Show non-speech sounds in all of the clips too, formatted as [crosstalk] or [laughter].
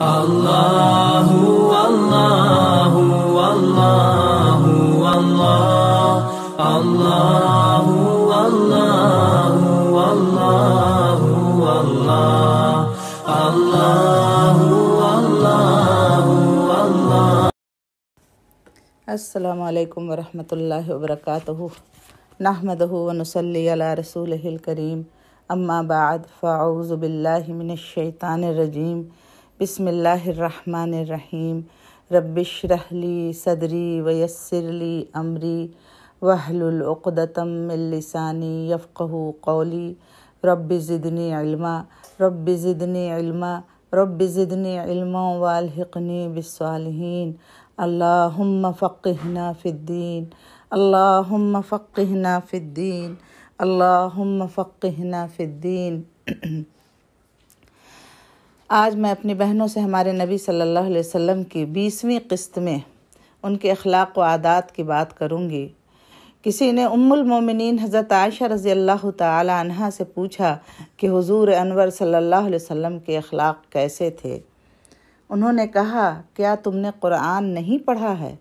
الله والله والله والله الله والله والله والله الله والله والله السلام عليكم ورحمة الله وبركاته نحمده ونصلي على رسوله الكريم أما بعد فأعوذ بالله من الشيطان الرجيم بسم الله الرحمن الرحيم رب اشرح لي صدري ويسر لي أمري واحلل عقدة من لساني يفقه قولي رب زدني علما رب زدني علما رب زدني علما والحقني بالصالحين اللهم فقهنا في الدين اللهم فقهنا في الدين اللهم فقهنا في الدين आज मैं अपनी बहनों से हमारे नबी सल्लल्लाहु अलैहि वसल्लम की बीसवीं किस्त में उनके अखलाक व आदात की बात करूँगी किसी ने मोमिनीन हज़रत आयशा रज़ी अल्लाह तहा से पूछा कि हुजूर अनवर सल्लल्लाहु अलैहि वसल्लम के अखलाक कैसे थे उन्होंने कहा क्या तुमने कुरान नहीं पढ़ा है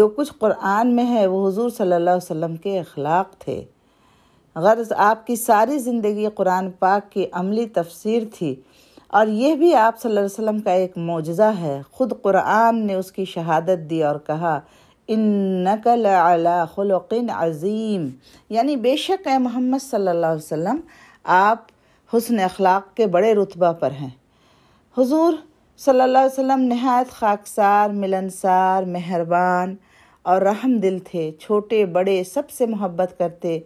जो कुछ कुरान में है वह हुजूर सल्लल्लाहु अलैहि वसल्लम के अखलाक थे गर्ज़ आपकी सारी ज़िंदगी कुरान पाक की अमली तफसीर थी और यह भी आप सल्लल्लाहु अलैहि वसल्लम का एक मुजज़ा है ख़ुद कुरान ने उसकी शहादत दी और कहा इन नकल खलकिन अज़ीम यानी बेशक है मोहम्मद सल्लल्लाहु अलैहि वसल्लम आप हुसन अखलाक के बड़े रुतबा पर हैं हुजूर सल्लल्लाहु अलैहि वसल्लम नहायत खाकसार मिलनसार मेहरबान और रहम दिल थे छोटे बड़े सबसे मोहब्बत करते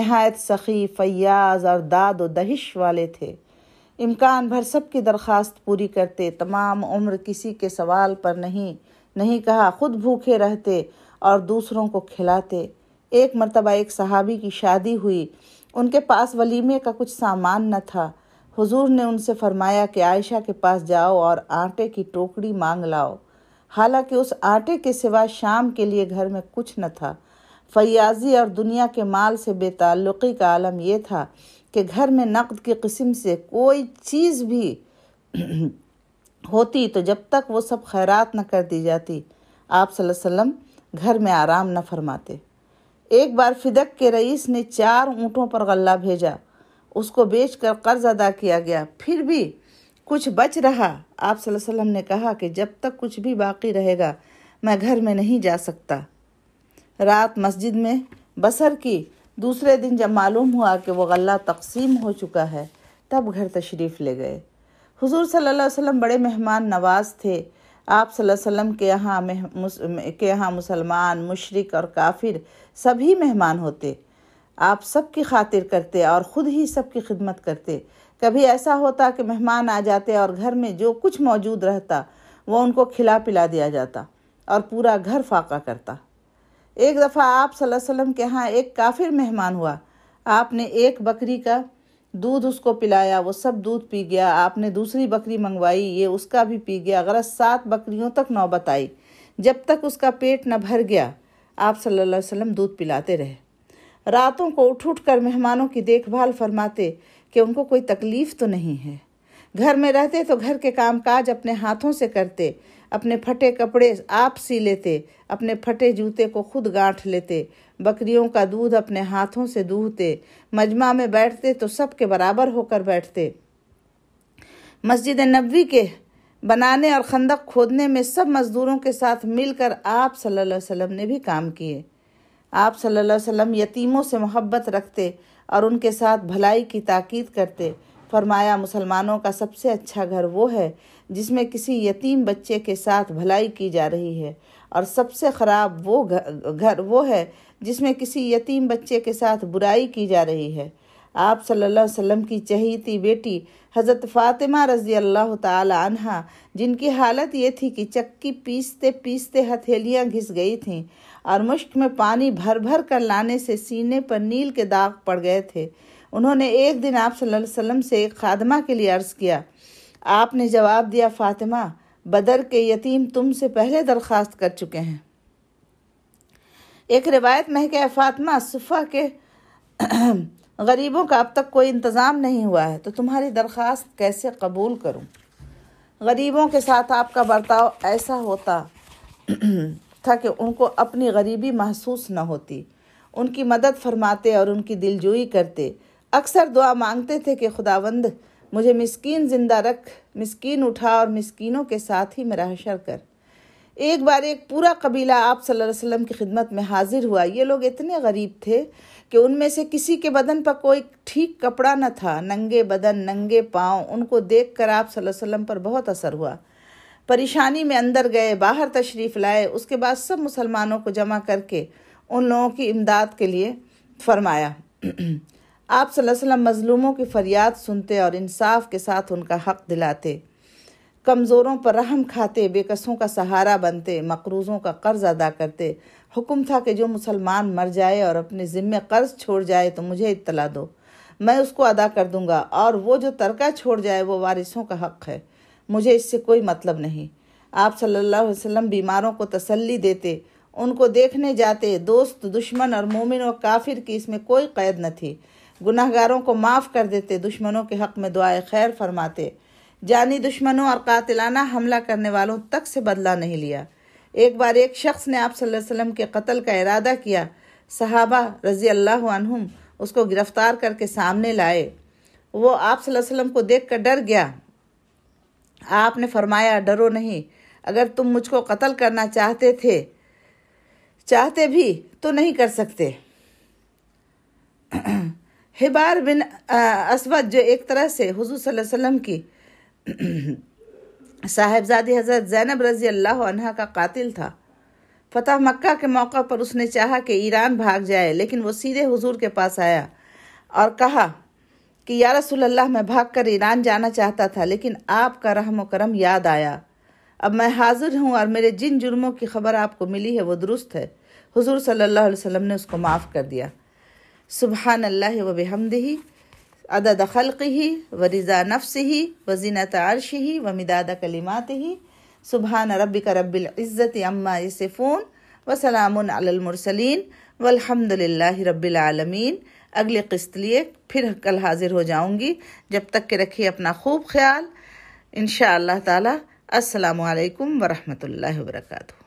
नहायत सखी फयाज और दाद व दहिश वाले थे इम्कान भर सब की दरख्वास्त पूरी करते तमाम उम्र किसी के सवाल पर नहीं नहीं कहा खुद भूखे रहते और दूसरों को खिलाते एक मरतबा एक सहाबी की शादी हुई उनके पास वलीमे का कुछ सामान न था हुजूर ने उनसे फरमाया कि आयशा के पास जाओ और आटे की टोकरी मांग लाओ हालांकि उस आटे के सिवा शाम के लिए घर में कुछ न था फयाजी और दुनिया के माल से बेताल्लुकी का आलम यह था कि घर में नकद की किस्म से कोई चीज़ भी [clears throat] होती तो जब तक वो सब खैरात न कर दी जाती आप वसल्लम घर में आराम न फरमाते एक बार फिदक के रईस ने चार ऊँटों पर गल्ला भेजा उसको बेचकर कर्ज अदा किया गया फिर भी कुछ बच रहा आप वसल्लम ने कहा कि जब तक कुछ भी बाकी रहेगा मैं घर में नहीं जा सकता रात मस्जिद में बसर की दूसरे दिन जब मालूम हुआ कि वो गल्ला तकसीम हो चुका है तब घर तशरीफ़ ले गए हुजूर सल्लल्लाहु अलैहि वसल्लम बड़े मेहमान नवाज थे आप वसल्लम के यहाँ के यहाँ मुसलमान मुशरक और काफिर सभी मेहमान होते आप सबकी खातिर करते और ख़ुद ही सबकी खिदमत करते कभी ऐसा होता कि मेहमान आ जाते और घर में जो कुछ मौजूद रहता वो उनको खिला पिला दिया जाता और पूरा घर फाका करता एक दफ़ा आप वसल्लम के यहाँ एक काफिर मेहमान हुआ आपने एक बकरी का दूध उसको पिलाया वो सब दूध पी गया आपने दूसरी बकरी मंगवाई ये उसका भी पी गया गरज सात बकरियों तक नौबत आई जब तक उसका पेट न भर गया आप सल्लल्लाहु अलैहि वसल्लम दूध पिलाते रहे रातों को उठ उठ कर मेहमानों की देखभाल फरमाते कि उनको कोई तकलीफ़ तो नहीं है घर में रहते तो घर के कामकाज अपने हाथों से करते अपने फटे कपड़े आप सी लेते अपने फटे जूते को खुद गांठ लेते बकरियों का दूध अपने हाथों से दूहते मजमा में बैठते तो सब के बराबर होकर बैठते मस्जिद नबी के बनाने और खंदक खोदने में सब मज़दूरों के साथ मिलकर आप सल्लल्लाहु अलैहि वसल्लम ने भी काम किए आप सल्लल्लाहु अलैहि वसल्लम यतीमों से मोहब्बत रखते और उनके साथ भलाई की ताकीद करते फरमाया मुसलमानों का सबसे अच्छा घर वो है जिसमें किसी यतीम बच्चे के साथ भलाई की जा रही है और सबसे ख़राब वो घर वो है जिसमें किसी यतीम बच्चे के साथ बुराई की जा रही है आप सल्लल्लाहु अलैहि वसल्लम की चहीती बेटी हज़रत फ़ातिमा रज़ी अल्लाह तहा जिनकी हालत ये थी कि चक्की पीसते पीसते हथेलियाँ घिस गई थीं और मुश्क में पानी भर भर कर लाने से सीने पर नील के दाग पड़ गए थे उन्होंने एक दिन आप वसल्लम से खादमा के लिए अर्ज़ किया आपने जवाब दिया फातिमा बदर के यतीम तुमसे पहले दरख्वास्त कर चुके हैं एक रिवायत में कह फातिमा सुफा के [clears throat] गरीबों का अब तक कोई इंतज़ाम नहीं हुआ है तो तुम्हारी दरख्वास्त कैसे कबूल करूं? गरीबों के साथ आपका बर्ताव ऐसा होता [clears throat] था कि उनको अपनी गरीबी महसूस न होती उनकी मदद फरमाते और उनकी दिलजोई करते अक्सर दुआ मांगते थे कि खुदावंद मुझे मिसकीन जिंदा रख मिसकीन उठा और मिसकीनों के साथ ही मेरा हशर कर एक बार एक पूरा कबीला आप सल्लल्लाहु अलैहि वसल्लम की खिदमत में हाजिर हुआ ये लोग इतने गरीब थे कि उनमें से किसी के बदन पर कोई ठीक कपड़ा न था नंगे बदन नंगे पाँव उनको देख कर आप सल्लल्लाहु अलैहि वसल्लम पर बहुत असर हुआ परेशानी में अंदर गए बाहर तशरीफ़ लाए उसके बाद सब मुसलमानों को जमा करके उन लोगों की इमदाद के लिए फरमाया [clears throat] आप वसल्लम मज़लूमों की फ़रियाद सुनते और इंसाफ के साथ उनका हक़ दिलाते कमज़ोरों पर रहम खाते बेकसों का सहारा बनते मकरूज़ों का कर्ज़ अदा करते हुक्म था कि जो मुसलमान मर जाए और अपने ज़िम्मे कर्ज़ छोड़ जाए तो मुझे इत्तला दो मैं उसको अदा कर दूंगा और वो जो तरका छोड़ जाए वो वारिसों का हक़ है मुझे इससे कोई मतलब नहीं आप सल्लल्लाहु अलैहि वसल्लम बीमारों को तसल्ली देते उनको देखने जाते दोस्त दुश्मन और मोमिन और काफिर की इसमें कोई कैद न थी गुनाहगारों को माफ़ कर देते दुश्मनों के हक़ में दुआए खैर फरमाते जानी दुश्मनों और कातिलाना हमला करने वालों तक से बदला नहीं लिया एक बार एक शख्स ने आप वसल्लम के कत्ल का इरादा किया सहाबा रज़ी अल्लाह अनहुम उसको गिरफ़्तार करके सामने लाए वो आप वसल्लम को देख कर डर गया आपने फरमाया डरो नहीं अगर तुम मुझको कत्ल करना चाहते थे चाहते भी तो नहीं कर सकते [clears throat] हिबार बिन असवद जो एक तरह से हुजूर सल्लल्लाहु अलैहि वसल्लम की साहेबजादी हज़रत ज़ैनब रज़ी अल्लाह अनहा का कातिल था फतह मक्का के मौका पर उसने चाहा कि ईरान भाग जाए लेकिन वो सीधे हुजूर के पास आया और कहा कि या अल्लाह मैं भाग कर ईरान जाना चाहता था लेकिन आपका रहम करम याद आया अब मैं हाजिर हूँ और मेरे जिन जुर्मों की खबर आपको मिली है वो दुरुस्त है हुजूर सल्लल्लाहु अलैहि वसल्लम ने उसको माफ़ कर दिया सुबहान अल्लाह व बेहमदही अदद खल्क ही व रिज़ा नफ्स ही व जीनत अरश ही व मिदाद कलिमात ही सुबहान का रबिल्ज़त अम्मा यसफ़ून व सलामसलिन वलहमदिल्ला रबालमीन अगले किस्त लिए फिर कल हाजिर हो जाऊँगी जब तक के रखिए अपना खूब ख्याल इन ताला अस्सलाम वालेकुम वरहमतुल्लाहि वबरकातुहू